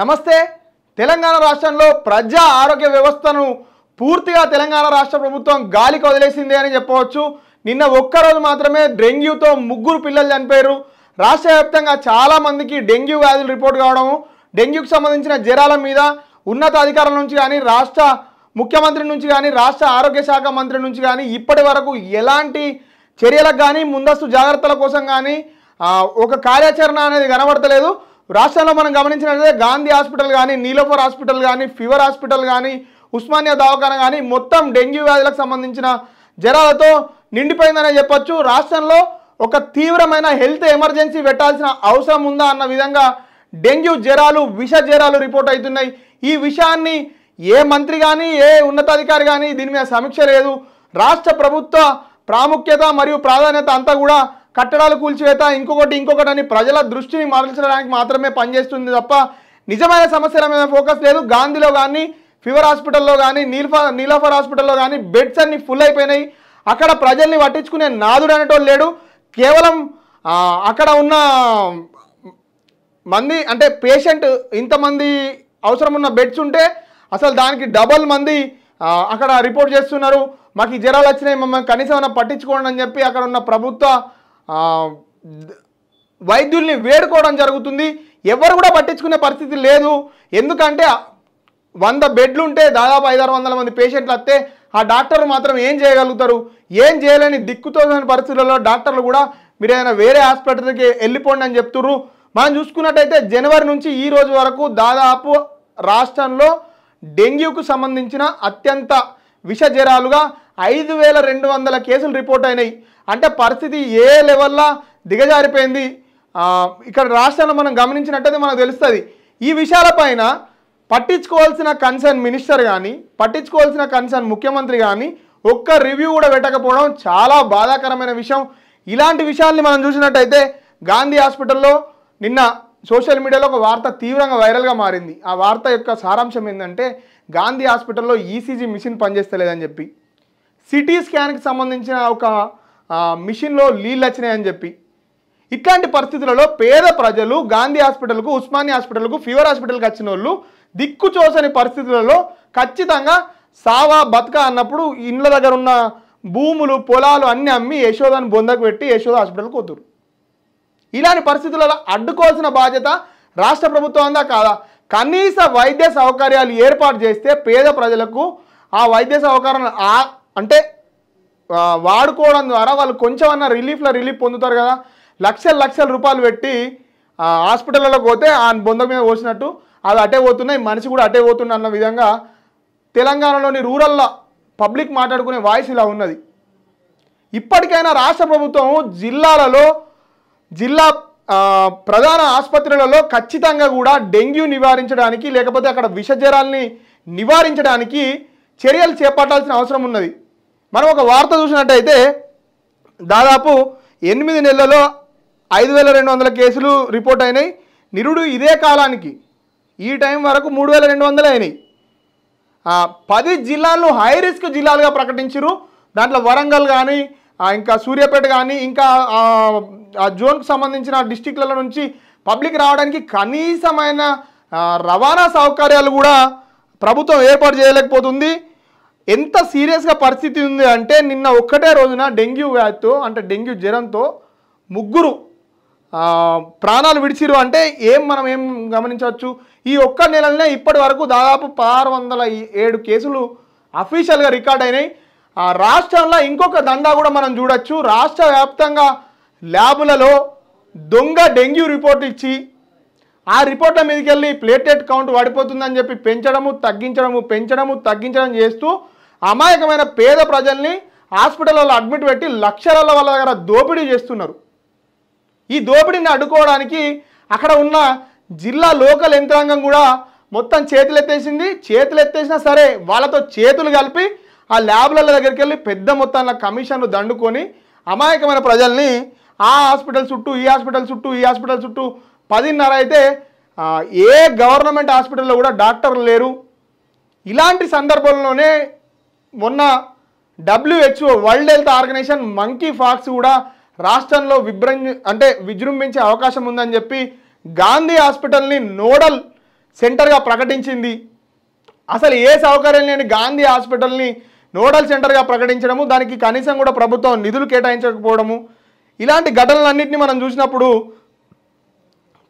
నమస్తే తెలంగాణ రాష్ట్రంలో ప్రజా ఆరోగ్య వ్యవస్థను పూర్తిగా తెలంగాణ రాష్ట్ర ప్రభుత్వం గాలికి వదిలేసింది అని చెప్పవచ్చు నిన్న ఒక్కరోజు మాత్రమే డెంగ్యూతో ముగ్గురు పిల్లలు చనిపోయారు రాష్ట్ర వ్యాప్తంగా చాలామందికి డెంగ్యూ వ్యాధులు రిపోర్ట్ కావడము డెంగ్యూకి సంబంధించిన జ్వరాల మీద ఉన్నతాధికారుల నుంచి కానీ రాష్ట్ర ముఖ్యమంత్రి నుంచి కానీ రాష్ట్ర ఆరోగ్య శాఖ మంత్రి నుంచి కానీ ఇప్పటి వరకు ఎలాంటి చర్యలకు కానీ ముందస్తు జాగ్రత్తల కోసం కానీ ఒక కార్యాచరణ అనేది కనబడతలేదు రాష్ట్రంలో మనం గమనించినట్లయితే గాంధీ హాస్పిటల్ కానీ నీలోఫర్ హాస్పిటల్ కానీ ఫీవర్ హాస్పిటల్ కానీ ఉస్మానియా దవాఖాన కానీ మొత్తం డెంగ్యూ వ్యాధులకు సంబంధించిన జ్వరాలతో నిండిపోయిందనే చెప్పొచ్చు రాష్ట్రంలో ఒక తీవ్రమైన హెల్త్ ఎమర్జెన్సీ పెట్టాల్సిన అవసరం ఉందా అన్న విధంగా డెంగ్యూ జ్వరాలు విష జ్వరాలు రిపోర్ట్ అవుతున్నాయి ఈ విషయాన్ని ఏ మంత్రి కానీ ఏ ఉన్నతాధికారి కానీ దీని మీద సమీక్ష లేదు రాష్ట్ర ప్రభుత్వ ప్రాముఖ్యత మరియు ప్రాధాన్యత అంతా కూడా కట్టడాలు కూల్చివేత ఇంకొకటి ఇంకొకటి అని ప్రజల దృష్టిని మరల్చడానికి మాత్రమే పనిచేస్తుంది తప్ప నిజమైన సమస్యల మీద ఫోకస్ లేదు గాంధీలో కానీ ఫీవర్ హాస్పిటల్లో కానీ నీల్ఫా నీలాఫర్ హాస్పిటల్లో కానీ బెడ్స్ అన్ని ఫుల్ అయిపోయినాయి అక్కడ ప్రజల్ని పట్టించుకునే నాదుడు అనేటోళ్ళు లేడు కేవలం అక్కడ ఉన్న మంది అంటే పేషెంట్ ఇంతమంది అవసరం ఉన్న బెడ్స్ ఉంటే అసలు దానికి డబల్ మంది అక్కడ రిపోర్ట్ చేస్తున్నారు మాకు ఈ జ్వరాలు వచ్చినాయి మమ్మల్ని కనీసం పట్టించుకోండి అని చెప్పి అక్కడ ఉన్న ప్రభుత్వ వైద్యుల్ని వేడుకోవడం జరుగుతుంది ఎవరు కూడా పట్టించుకునే పరిస్థితి లేదు ఎందుకంటే వంద బెడ్లు ఉంటే దాదాపు ఐదారు వందల మంది పేషెంట్లు వస్తే ఆ డాక్టర్లు మాత్రం ఏం చేయగలుగుతారు ఏం చేయలేని దిక్కుతోని పరిస్థితులలో డాక్టర్లు కూడా మీరు ఏదైనా వేరే హాస్పిటల్కి వెళ్ళిపోండి అని చెప్తున్నారు మనం చూసుకున్నట్టయితే జనవరి నుంచి ఈ రోజు వరకు దాదాపు రాష్ట్రంలో డెంగ్యూకు సంబంధించిన అత్యంత విష జ్వరాలుగా ఐదు వేల రెండు వందల కేసులు రిపోర్ట్ అయినాయి అంటే పరిస్థితి ఏ లెవెల్లో దిగజారిపోయింది ఇక్కడ రాష్ట్రాన్ని మనం గమనించినట్టయితే మనకు తెలుస్తుంది ఈ విషయాలపైన పట్టించుకోవాల్సిన కన్సర్న్ మినిస్టర్ కానీ పట్టించుకోవాల్సిన కన్సర్న్ ముఖ్యమంత్రి కానీ ఒక్క రివ్యూ కూడా పెట్టకపోవడం చాలా బాధాకరమైన విషయం ఇలాంటి విషయాల్ని మనం చూసినట్టయితే గాంధీ హాస్పిటల్లో నిన్న సోషల్ మీడియాలో ఒక వార్త తీవ్రంగా వైరల్గా మారింది ఆ వార్త యొక్క సారాంశం ఏంటంటే గాంధీ హాస్పిటల్లో ఈసీజీ మిషన్ పనిచేస్తలేదని చెప్పి సిటీ స్కాన్కి సంబంధించిన ఒక మిషన్లో నీళ్ళు వచ్చినాయని చెప్పి ఇట్లాంటి పరిస్థితులలో పేద ప్రజలు గాంధీ హాస్పిటల్కు ఉస్మాని హాస్పిటల్కు ఫీవర్ హాస్పిటల్కి వచ్చిన వాళ్ళు దిక్కుచోసని పరిస్థితులలో ఖచ్చితంగా సావా బతక అన్నప్పుడు ఇండ్ల దగ్గర ఉన్న భూములు పొలాలు అన్నీ అమ్మి యశోదాని బొందకు పెట్టి యశోద హాస్పిటల్కి పోతురు ఇలాంటి పరిస్థితులలో అడ్డుకోవాల్సిన బాధ్యత రాష్ట్ర ప్రభుత్వం అందా కాదా కనీస వైద్య సౌకర్యాలు ఏర్పాటు చేస్తే పేద ప్రజలకు ఆ వైద్య సౌకర్యాలు అంటే వాడుకోవడం ద్వారా వాళ్ళు కొంచెం అన్న రిలీఫ్లో రిలీఫ్ పొందుతారు కదా లక్షల లక్షల రూపాయలు పెట్టి హాస్పిటల్లో పోతే ఆ బొంద మీద పోసినట్టు అది అటే పోతున్నాయి మనిషి కూడా అటే పోతున్నా అన్న విధంగా తెలంగాణలోని రూరల్లో పబ్లిక్ మాట్లాడుకునే వాయిస్ ఇలా ఉన్నది ఇప్పటికైనా రాష్ట్ర ప్రభుత్వం జిల్లాలలో జిల్లా ప్రధాన ఆసుపత్రులలో ఖచ్చితంగా కూడా డెంగ్యూ నివారించడానికి లేకపోతే అక్కడ విషజ్వరాల్ని నివారించడానికి చర్యలు చేపట్టాల్సిన అవసరం ఉన్నది మనం ఒక వార్త చూసినట్టయితే దాదాపు ఎనిమిది నెలలలో ఐదు వేల రెండు వందల కేసులు రిపోర్ట్ అయినాయి నిరుడు ఇదే కాలానికి ఈ టైం వరకు మూడు వేల రెండు వందలు అయినాయి పది జిల్లాలను హై రిస్క్ జిల్లాలుగా ప్రకటించరు దాంట్లో వరంగల్ కానీ ఇంకా సూర్యాపేట కానీ ఇంకా ఆ జోన్కు సంబంధించిన డిస్టిక్ల నుంచి పబ్లిక్ రావడానికి కనీసమైన రవాణా సౌకర్యాలు కూడా ప్రభుత్వం ఏర్పాటు చేయలేకపోతుంది ఎంత సీరియస్గా పరిస్థితి ఉంది అంటే నిన్న ఒక్కటే రోజున డెంగ్యూ వ్యాధితో అంటే డెంగ్యూ జ్వరంతో ముగ్గురు ప్రాణాలు విడిచిరు అంటే ఏం మనం ఏం గమనించవచ్చు ఈ ఒక్క నెలలనే ఇప్పటి వరకు దాదాపు పదహారు వందల ఏడు కేసులు అఫీషియల్గా రికార్డ్ అయినాయి ఆ రాష్ట్రంలో ఇంకొక దండా కూడా మనం చూడొచ్చు రాష్ట్ర వ్యాప్తంగా ల్యాబులలో దొంగ డెంగ్యూ రిపోర్ట్ ఇచ్చి ఆ రిపోర్ట్ల మీదకి వెళ్ళి ప్లేటెట్ కౌంట్ పడిపోతుందని చెప్పి పెంచడము తగ్గించడము పెంచడము తగ్గించడం చేస్తూ అమాయకమైన పేద ప్రజల్ని హాస్పిటల్లో అడ్మిట్ పెట్టి లక్షల వాళ్ళ దగ్గర దోపిడీ చేస్తున్నారు ఈ దోపిడీని అడ్డుకోవడానికి అక్కడ ఉన్న జిల్లా లోకల్ యంత్రాంగం కూడా మొత్తం చేతులు ఎత్తేసింది చేతులు ఎత్తేసినా సరే వాళ్ళతో చేతులు కలిపి ఆ ల్యాబ్ల దగ్గరికి వెళ్ళి పెద్ద మొత్తంలో కమిషన్లు దండుకొని అమాయకమైన ప్రజల్ని ఆ హాస్పిటల్ చుట్టూ ఈ హాస్పిటల్ చుట్టూ ఈ హాస్పిటల్ చుట్టూ పదిన్నర అయితే ఏ గవర్నమెంట్ హాస్పిటల్లో కూడా డాక్టర్లు లేరు ఇలాంటి సందర్భంలోనే మొన్న WHO world health organisation monkey pox కూడా రాష్ట్రంలో విభ్రంగి అంటే విజృంభించే అవకాశం ఉందని చెప్పి గాంధీ హాస్పిటల్ని నోడల్ సెంటర్గా ప్రకటించింది అసలు ఏ సౌకర్యం లేని గాంధీ హాస్పిటల్ని నోడల్ సెంటర్గా ప్రకటించడము దానికి కనీసం కూడా ప్రభుత్వం నిధులు కేటాయించకపోవడము ఇలాంటి ఘటనలన్నింటినీ మనం చూసినప్పుడు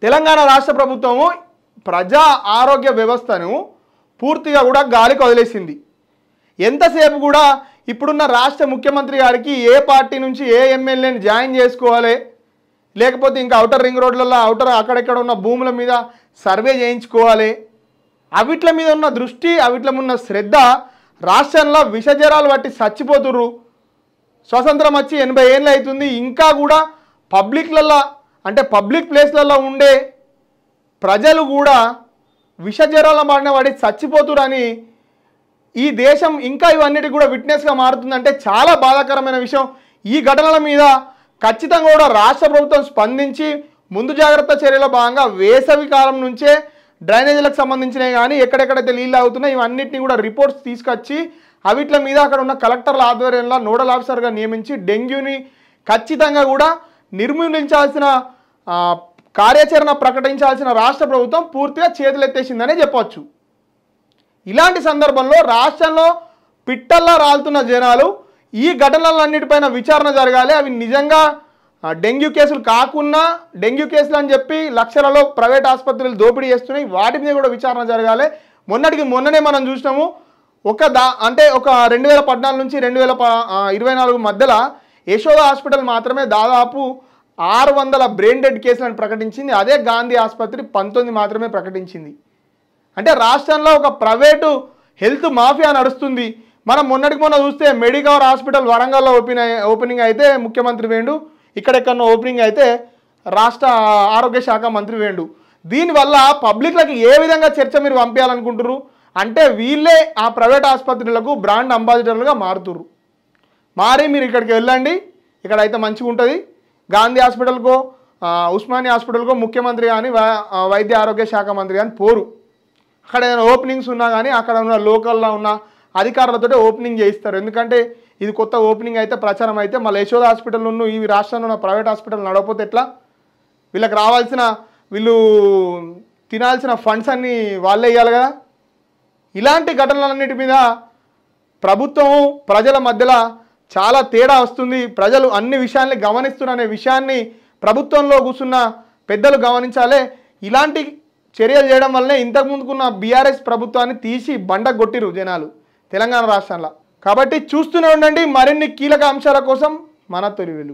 తెలంగాణ రాష్ట్ర ప్రభుత్వము ప్రజా ఆరోగ్య వ్యవస్థను పూర్తిగా కూడా గాలికి వదిలేసింది ఎంతసేపు కూడా ఇప్పుడున్న రాష్ట్ర ముఖ్యమంత్రి గారికి ఏ పార్టీ నుంచి ఏ ఎమ్మెల్యేని జాయిన్ చేసుకోవాలి లేకపోతే ఇంకా అవుటర్ రింగ్ రోడ్లలో అవుటర్ అక్కడెక్కడ ఉన్న భూముల మీద సర్వే చేయించుకోవాలి అవిట్ల మీద ఉన్న దృష్టి అవిట్ల ఉన్న శ్రద్ధ రాష్ట్రంలో విషజరాలు బట్టి చచ్చిపోతుర్రు స్వతంత్రం వచ్చి ఎనభై ఏళ్ళు అవుతుంది ఇంకా కూడా పబ్లిక్లలో అంటే పబ్లిక్ ప్లేస్లలో ఉండే ప్రజలు కూడా విషజ్వరాల మాడిన పడి చచ్చిపోతురని ఈ దేశం ఇంకా ఇవన్నిటి కూడా విట్నెస్గా మారుతుందంటే చాలా బాధాకరమైన విషయం ఈ ఘటనల మీద ఖచ్చితంగా కూడా రాష్ట్ర ప్రభుత్వం స్పందించి ముందు జాగ్రత్త చర్యల భాగంగా వేసవి కాలం నుంచే డ్రైనేజీలకు సంబంధించినవి కానీ ఎక్కడెక్కడైతే నీళ్ళు అవుతున్నాయి ఇవన్నిటిని కూడా రిపోర్ట్స్ తీసుకొచ్చి అవిట్ల మీద అక్కడ ఉన్న కలెక్టర్ల ఆధ్వర్యంలో నోడల్ ఆఫీసర్గా నియమించి డెంగ్యూని ఖచ్చితంగా కూడా నిర్మూలించాల్సిన కార్యాచరణ ప్రకటించాల్సిన రాష్ట్ర ప్రభుత్వం పూర్తిగా చేతులెత్తేసిందనే చెప్పొచ్చు ఇలాంటి సందర్భంలో రాష్ట్రంలో పిట్టల్లా రాలుతున్న జనాలు ఈ ఘటనలన్నిటిపైన విచారణ జరగాలి అవి నిజంగా డెంగ్యూ కేసులు కాకుండా డెంగ్యూ కేసులు అని చెప్పి లక్షలలో ప్రైవేట్ ఆసుపత్రులు దోపిడీ చేస్తున్నాయి వాటి మీద కూడా విచారణ జరగాలి మొన్నటికి మొన్ననే మనం చూసినాము ఒక దా అంటే ఒక రెండు వేల పద్నాలుగు నుంచి రెండు వేల ఇరవై నాలుగు మధ్యలో యశోద హాస్పిటల్ మాత్రమే దాదాపు ఆరు వందల బ్రెయిన్ డెడ్ కేసులను ప్రకటించింది అదే గాంధీ ఆసుపత్రి పంతొమ్మిది మాత్రమే ప్రకటించింది అంటే రాష్ట్రంలో ఒక ప్రైవేటు హెల్త్ మాఫియా నడుస్తుంది మనం మొన్నటికి మొన్న చూస్తే మెడికవర్ హాస్పిటల్ వరంగల్లో ఓపెన్ ఓపెనింగ్ అయితే ముఖ్యమంత్రి వేండు ఇక్కడెక్కడో ఓపెనింగ్ అయితే రాష్ట్ర ఆరోగ్య శాఖ మంత్రి వేండు దీనివల్ల పబ్లిక్లకు ఏ విధంగా చర్చ మీరు పంపించాలనుకుంటున్నారు అంటే వీళ్ళే ఆ ప్రైవేట్ ఆసుపత్రులకు బ్రాండ్ అంబాసిడర్లుగా మారుతురు మారి మీరు ఇక్కడికి వెళ్ళండి ఇక్కడ అయితే మంచిగా ఉంటుంది గాంధీ హాస్పిటల్కో ఉస్మానియా హాస్పిటల్కో ముఖ్యమంత్రి కానీ వైద్య ఆరోగ్య శాఖ మంత్రి కానీ పోరు అక్కడ ఏదైనా ఓపెనింగ్స్ ఉన్నా కానీ అక్కడ ఉన్న లోకల్లో ఉన్న అధికారులతో ఓపెనింగ్ చేయిస్తారు ఎందుకంటే ఇది కొత్త ఓపెనింగ్ అయితే ప్రచారం అయితే మళ్ళీ యశోద హాస్పిటల్ ఉన్న ఈ రాష్ట్రంలో ఉన్న ప్రైవేట్ హాస్పిటల్ నడవపోతే ఎట్లా వీళ్ళకి రావాల్సిన వీళ్ళు తినాల్సిన ఫండ్స్ అన్నీ వాళ్ళే ఇవ్వాలి కదా ఇలాంటి ఘటనలన్నిటి మీద ప్రభుత్వం ప్రజల మధ్యలో చాలా తేడా వస్తుంది ప్రజలు అన్ని విషయాల్ని గమనిస్తున్న అనే విషయాన్ని ప్రభుత్వంలో కూర్చున్న పెద్దలు గమనించాలి ఇలాంటి చర్యలు చేయడం వల్లనే ఇంతకుముందుకున్న బీఆర్ఎస్ ప్రభుత్వాన్ని తీసి బండ కొట్టిరు జనాలు తెలంగాణ రాష్ట్రంలో కాబట్టి చూస్తూనే ఉండండి మరిన్ని కీలక అంశాల కోసం మన తొలి